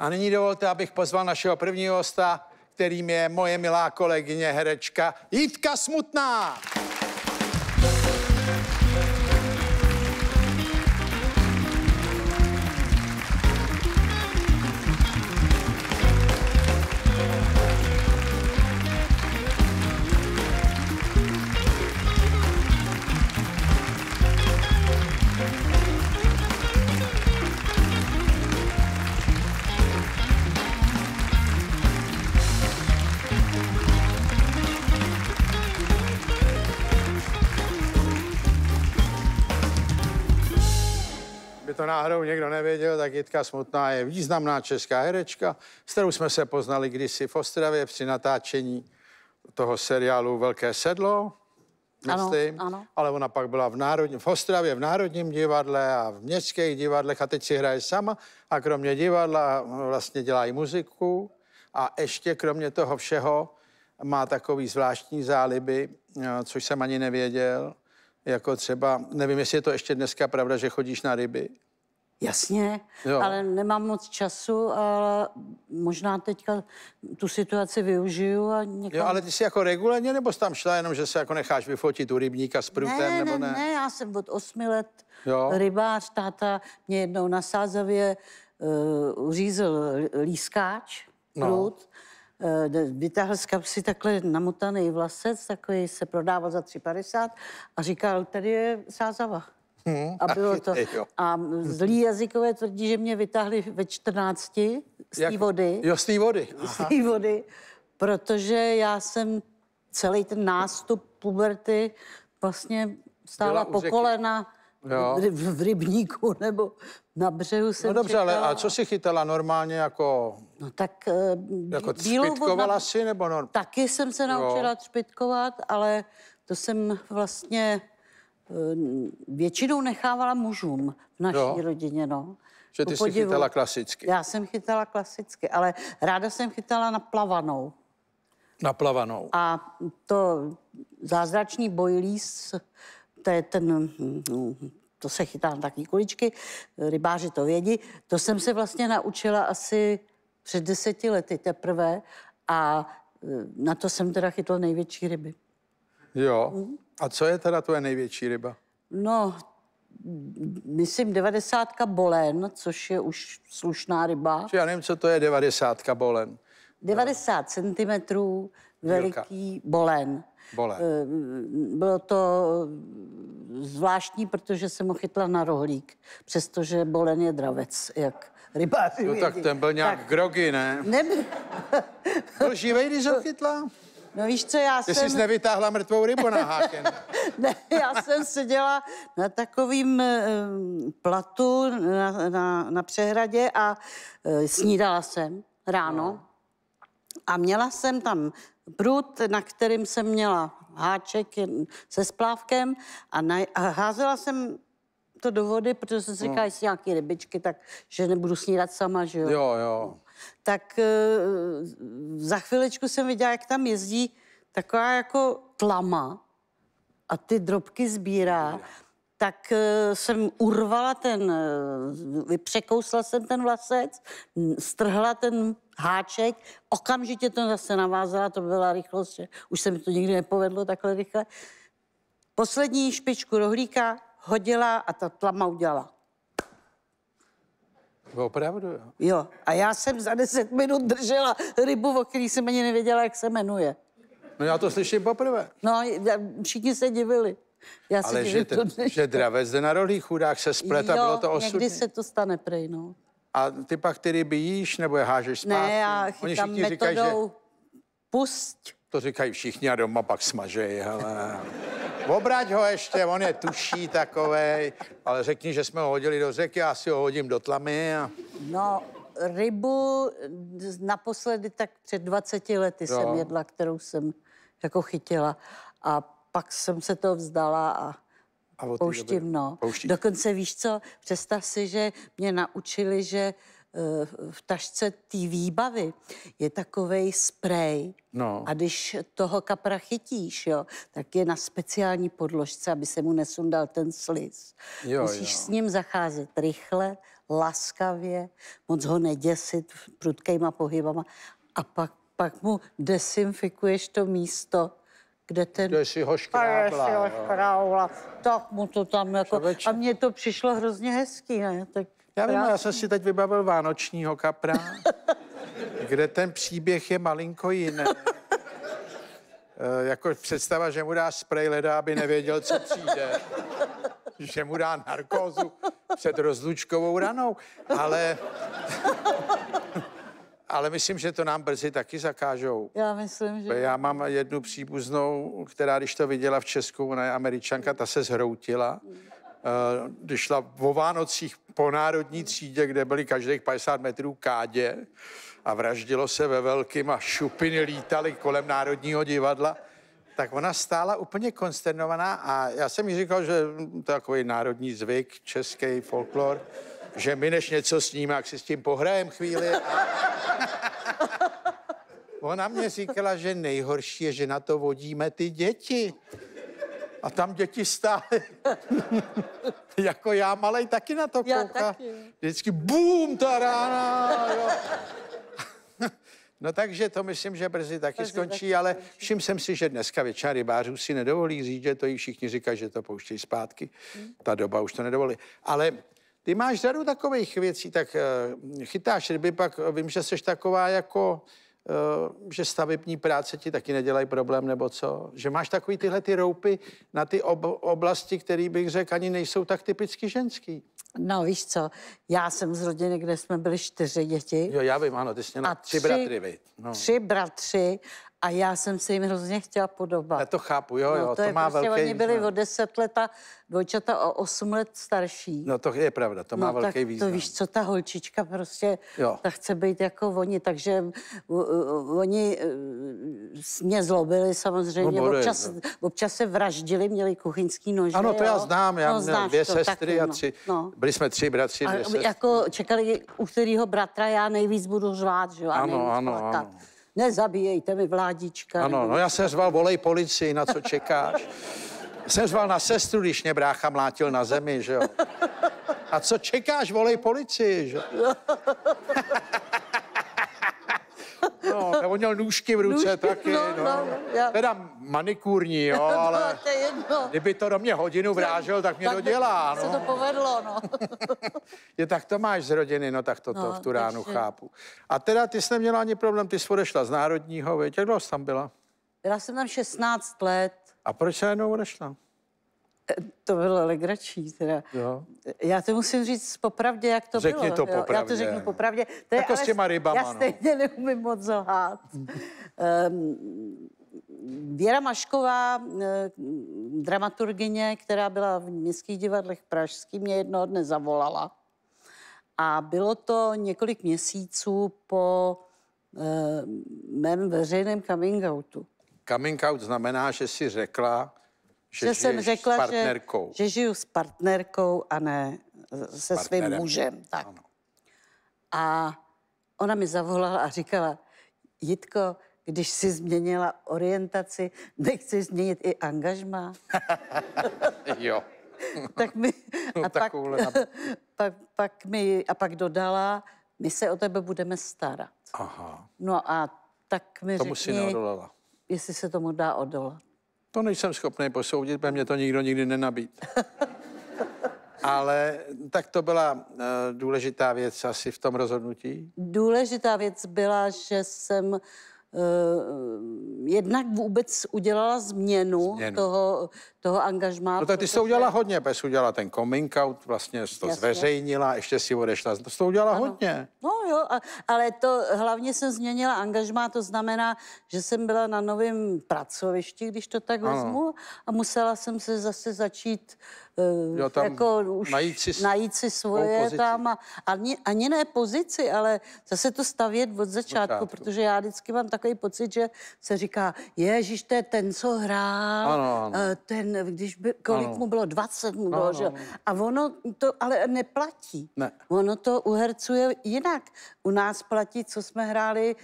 A nyní dovolte, abych pozval našeho prvního hosta, kterým je moje milá kolegyně herečka Jitka Smutná. to náhodou někdo nevěděl, tak Jitka Smutná je významná česká herečka, s kterou jsme se poznali kdysi v Ostravě při natáčení toho seriálu Velké sedlo, myslím. Ano, ano. Ale ona pak byla v, národní, v Ostravě v Národním divadle a v městských divadlech a teď si hraje sama a kromě divadla eh, vlastně dělá i muziku a ještě kromě toho všeho má takový zvláštní záliby, eh, což jsem ani nevěděl, jako třeba, nevím, jestli je to ještě dneska pravda, že chodíš na ryby. Jasně, jo. ale nemám moc času a možná teďka tu situaci využiju a někam... Jo, ale ty jsi jako regulárně nebo jsi tam šla jenom, že se jako necháš vyfotit u rybníka s prutem, ne, nebo ne? Ne, ne, já jsem od osmi let jo. rybář, táta mě jednou na Sázavě uh, eh, řízl lískáč, no. prut, no. uh, vytáhl z kapsy takhle namotaný vlasec, takový se prodával za 3,50 a říkal, tady je Sázava. Hmm, a bylo to. Jo. A zlí jazykové tvrdí, že mě vytáhli ve 14 z té vody. Jo, z té vody. Z té vody, protože já jsem celý ten nástup puberty vlastně stála po kolena V, v rybníku nebo na břehu se. No dobře, čekala. ale a co si chytala normálně jako... No tak... Eh, jako třpitkovala na... si nebo... normálně. Taky jsem se naučila jo. třpitkovat, ale to jsem vlastně Eh, většinou nechávala mužům v naší jo. rodině, no. Že ty jsi chytala klasicky. Já jsem chytala klasicky, ale ráda jsem chytala na plavanou. Na plavanou. A to zázračný bojlíz, to je ten, to se chytá na takové kuličky, rybáři to vědí, to jsem se vlastně naučila asi před deseti lety teprve a eh, na to jsem teda chytla největší ryby. Jo. Mm. A co je teda tvoje největší ryba? No, myslím, 90 bolen, což je už slušná ryba. Já nevím, co to je 90 bolen. 90 no. cm veliký Dílka. bolen. bolen. Eh, bylo to zvláštní, protože jsem ho chytla na rohlík, přestože bolen je dravec, jak rybáři No tak ten byl nějak tak. grogy, ne? Nebyl. byl živej, když ho chytla? No víš co, já Ty jsem... Ty jsi nevytáhla mrtvou rybu na háken. ne, já jsem seděla na takovým um, platu na, na, na přehradě a uh, snídala jsem ráno. No. A měla jsem tam prut, na kterým jsem měla háček se splávkem a, na, a házela jsem to do vody, protože jsem si no. říkala, no. jestli nějaké rybičky, tak že nebudu snídat sama, že jo? Jo, jo tak e, za chvilečku jsem viděla, jak tam jezdí taková jako tlama a ty drobky sbírá, tak e, jsem urvala ten, e, překousla jsem ten vlasec, strhla ten háček, okamžitě to zase navázala, to byla rychlost, že? už se mi to nikdy nepovedlo takhle rychle. Poslední špičku rohlíka hodila a ta tlama udělala Opravdu? Jo. A já jsem za deset minut držela rybu, o který jsem ani nevěděla, jak se jmenuje. No já to slyším poprvé. No, všichni se divili. Já Ale že, ten, že dravec jde na rohlí chudák se splet a bylo to osudné. někdy se to stane prej, no. A ty pak ty ryby jíš nebo je hážeš zpátky? Ne, já chytám Oni metodou říkaj, že... pusť. To říkají všichni a doma pak smažej, ale. Obrať ho ještě, on je tuší takovej, ale řekni, že jsme ho hodili do řeky, já si ho hodím do tlamy a... No, rybu naposledy tak před 20 lety no. jsem jedla, kterou jsem jako chytila a pak jsem se to vzdala a a pouštím, no. Pouští. Dokonce víš co, představ si, že mě naučili, že Eh, v tašce té výbavy je takový sprej. No. A když toho kapra chytíš, jo, tak je na speciální podložce, aby se mu nesundal ten sliz. Jo, Musíš jo. s ním zacházet rychle, laskavě, moc ho neděsit prudkýma pohybama a pak, pak mu desinfikuješ to místo, kde ten... Kde si ho škrábla. ho Tak mu to tam jako... Čověč... A mně to přišlo hrozně hezký, ne? Tak já vím, já jsem si teď vybavil vánočního kapra, kde ten příběh je malinko jiný. E, jako představa, že mu dá sprej leda, aby nevěděl, co přijde. Že mu dá narkózu před rozlučkovou ranou. Ale... Ale myslím, že to nám brzy taky zakážou. Já myslím, že... Já mám jednu příbuznou, která, když to viděla v Česku, ona je američanka, ta se zhroutila. Eh, když šla o Vánocích po národní třídě, kde byly každých 50 metrů kádě a vraždilo se ve velkým a šupiny lítaly kolem Národního divadla, tak ona stála úplně konsternovaná a já jsem jí říkal, že to je takový národní zvyk, český folklor, že my než něco ním, jak si s tím pohrajem chvíli. A... Ona mě říkala, že nejhorší je, že na to vodíme ty děti. A tam děti stály. jako já malej taky na to já kouká. Vždycky bum, ta rána. no takže to myslím, že brzy taky brzy skončí, taky ale vším jsem si, že dneska většina rybářů si nedovolí říct, že to jí všichni říkají, že to pouštějí zpátky. Hmm. Ta doba už to nedovolí. Ale ty máš řadu takových věcí, tak eh, chytáš ryby, pak vím, že jsi taková jako Eh, že stavební práce ti taky nedělají problém nebo co? Že máš takový tyhle ty roupy na ty ob- oblasti, které bych řekl, ani nejsou tak typicky ženský. No víš co, já jsem z rodiny, kde jsme byli čtyři děti. Jo, já vím, ano, ty jsi měla tři, tři bratry, No. Tři bratři a já jsem se jim hrozně chtěla podobat. Já to chápu, jo, no, jo, to, to je má prostě, velký Oni byli význam. o 10 let a dvojčata o 8 let starší. No to je pravda, to má no, velký tak význam. to víš, co ta holčička prostě, jo. ta chce být jako oni, takže uh, uh, oni uh, mě zlobili samozřejmě, no, občas, no. občas se vraždili, měli kuchyňský nože. Ano, to jo. já znám, já no, měl dvě to, sestry a no, tři, no. byli jsme tři bratři, dvě a, jako sestry. Jako čekali, u kterého bratra já nejvíc budu řvát, že jo, a ano, ano, plakat. ano nezabíjejte mi vládička. Ano, no já jsem zval volej policii, na co čekáš. jsem zval na sestru, když mě brácha mlátil na zemi, že jo. A co čekáš, volej policii, že jo. No, on měl nůžky v ruce nůžky, taky, no, no. no já. Teda manikůrní, jo, ale to je jedno. kdyby to do mě hodinu vrážel, tak mě tak to dělá, no. se to povedlo, no. je, tak to máš z rodiny, no tak to, no, to v tu ránu takže... chápu. A teda ty jsi neměla ani problém, ty jsi odešla z Národního, víte? jak dlouho tam byla? Byla jsem tam 16 let. A proč se najednou odešla? Eh, to bylo legrační teda. Jo. Já to musím říct popravdě, jak to Řekni bylo. to jo. popravdě. Já to řeknu popravdě. To jako je, s těma rybama, Já no. stejně no. neumím moc lhát. um, Věra Mašková, eh, dramaturgině, která byla v městských divadlech pražských, mě jednoho dne zavolala. A bylo to několik měsíců po eh, mém veřejném coming outu. Coming out znamená, že si řekla, že, že jsem řekla, že, že žiju s partnerkou a ne se svým mužem. Tak. A ona mi zavolala a říkala, Jitko, když jsi změnila orientaci, nechci změnit i angažma? jo. tak mi, no, a pak, pak, pak mi, a pak dodala, my se o tebe budeme starat. Aha. No a tak mi tomu řekni, si jestli se tomu dá odolat. To nejsem schopný posoudit, protože mě to nikdo nikdy nenabít. Ale tak to byla uh, důležitá věc asi v tom rozhodnutí? Důležitá věc byla, že jsem Eh, jednak vůbec udělala změnu, změnu. toho, toho angažmá. No tak ty jsi to udělala hodně, protože udělala ten coming out, vlastně to Jasně. zveřejnila, ještě si odešla, to jsi to udělala ano. hodně. No jo, a, ale to hlavně jsem změnila angažmá, to znamená, že jsem byla na novém pracovišti, když to tak ano. vezmu, a musela jsem se zase začít uh, jo, tam jako už najít si, najít si svoje tam a ani, ani ne pozici, ale zase to stavět od začátku, začátku. protože já vždycky mám tak takový pocit, že se říká, Ježíš, to je ten, co hrál, ano, ano. Eh, ten, když by, kolik ano. mu bylo, 20 mu bylo, ano, že? A ono to ale neplatí. Ne. Ono to u herců je jinak. U nás platí, co jsme hráli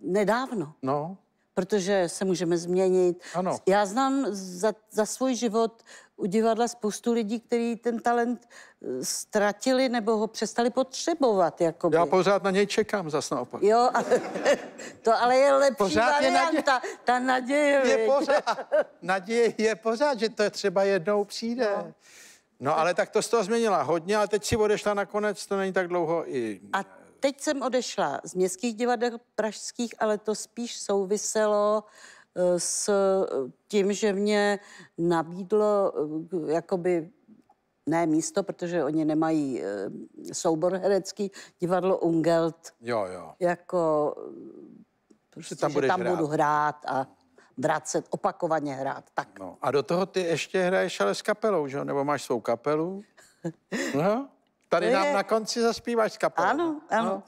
nedávno. No. Protože se můžeme změnit. Ano. Já znám za, za svůj život u divadla spoustu lidí, kteří ten talent eh, ztratili nebo ho přestali potřebovat. Jakoby. Já pořád na něj čekám zas naopak. Jo, ale, to ale je lepší pořád varianta, je naděje, ta naděje. Je věď. pořád, naděje je pořád, že to třeba jednou přijde. No. No ale tak to z toho změnila hodně, ale teď si odešla nakonec, to není tak dlouho i... A teď jsem odešla z městských divadel pražských, ale to spíš souviselo uh, Eh, s eh, tím, že mě nabídlo eh, jakoby ne místo, protože oni nemají soubor herecký, divadlo Ungelt. Jo, jo. Jako prostě, že tam, že tam hrát. budu hrát a vracet, opakovaně hrát. Tak. No, a do toho ty ještě hraješ ale s kapelou, že? Nebo máš svou kapelu? No, tady je... nám na konci zaspíváš s kapelou. Ano, ano. No.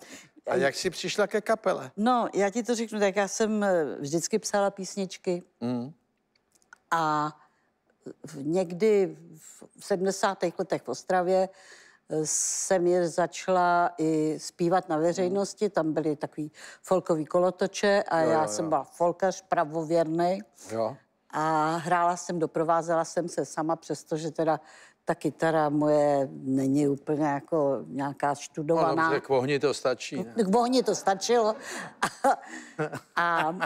A jak jsi přišla ke kapele? No, já ti to řeknu, tak já jsem eh, vždycky psala písničky. Mm. A někdy v 70. letech v Ostravě eh, jsem je začala i zpívat na veřejnosti, mm. tam byly takový folkový kolotoče a jo, já jo, jsem jo. byla folkař pravověrný. Jo a hrála jsem, doprovázela jsem se sama, přestože teda ta kytara moje není úplně jako nějaká študovaná. No, k vohni to stačí. Ne? K vohni to stačilo. A, a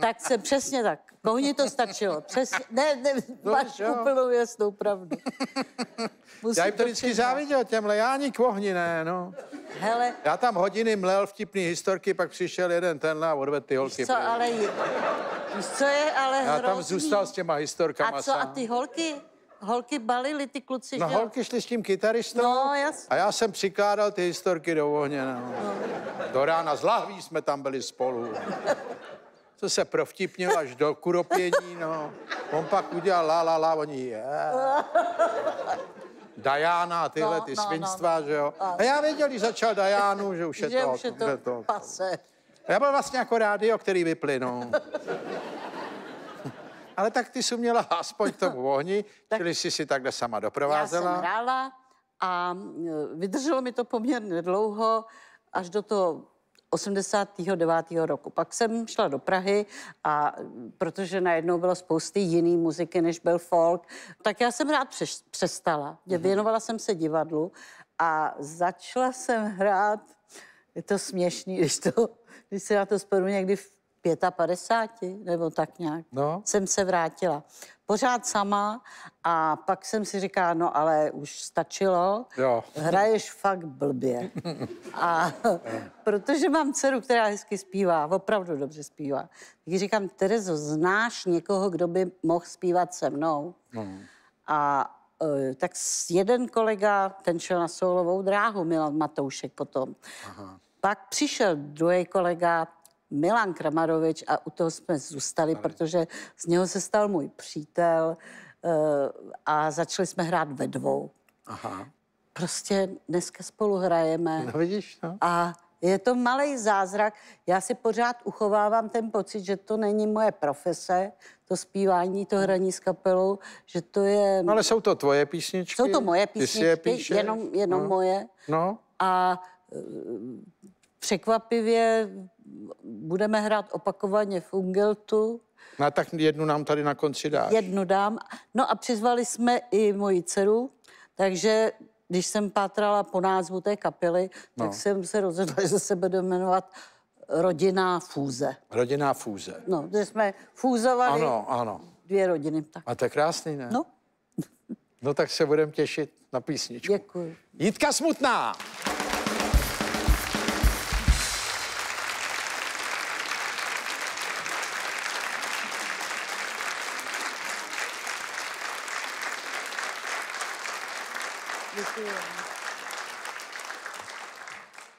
tak se přesně tak. K vohni to stačilo. Přesně, ne, ne, no, máš jo. úplnou jasnou pravdu. Musím Já jim to vždycky záviděl, těmhle. Já ani k vohni ne, no. Hele. Já tam hodiny mlel vtipný historky, pak přišel jeden tenhle a odvedl ty holky. Co, ale... Víš, co je ale Já hrozný. tam zůstal s těma historkama A co, sám. a ty holky? Holky balili, ty kluci, No že? holky šly s tím kytaristou No, a já jsem přikládal ty historky do ohně. No. no. Do rána z lahví jsme tam byli spolu. To se provtipnil až do kuropění, no. On pak udělal la la la, oni je. Diana a tyhle No, ty no, no, svinstva, no. že jo. A já věděl, když začal Diánu, že už je Že to. už je to pase. Já byl vlastně jako rádio, který vyplynul. Ale tak ty jsi měla aspoň k tomu ohni, tak čili jsi si takhle sama doprovázela. Já jsem hrála a e, vydrželo mi to poměrně dlouho, až do toho 89. roku. Pak jsem šla do Prahy a e, protože najednou bylo spousty jiný muziky, než byl folk, tak já jsem rád přestala. Mhm. Věnovala jsem se divadlu a začala jsem hrát je to směšný, když, to, když se na to sporu někdy v 55 nebo tak nějak, no. jsem se vrátila. Pořád sama a pak jsem si říká, no ale už stačilo, jo. hraješ fakt blbě. a protože mám dceru, která hezky zpívá, opravdu dobře zpívá, tak říkám, Terezo, znáš někoho, kdo by mohl zpívat se mnou? Mm. A Eh, tak jeden kolega, ten šel na solovou dráhu, Milan Matoušek potom. Aha. Pak přišel druhý kolega, Milan Kramarovič a u toho jsme zůstali, Ale. protože z něho se stal můj přítel eh, a začali jsme hrát ve dvou. Aha. Prostě dneska spolu hrajeme. No vidíš, no. A je to malý zázrak. Já si pořád uchovávám ten pocit, že to není moje profese, to zpívání, to hraní s kapelou, že to je... No ale jsou to tvoje písničky? Jsou to moje písničky, je jenom, jenom no. moje. No. A e, překvapivě budeme hrát opakovaně v Ungeltu. No tak jednu nám tady na konci dáš. Jednu dám. No a přizvali jsme i moji dceru, takže když jsem pátrala po názvu té kapely, no. tak jsem se rozhodla, že se bude jmenovat Rodinná fůze. Rodinná fůze. No, že jsme fúzovali ano, ano. dvě rodiny. Tak. A to je krásný, ne? No. no tak se budeme těšit na písničku. Děkuji. Jitka Smutná.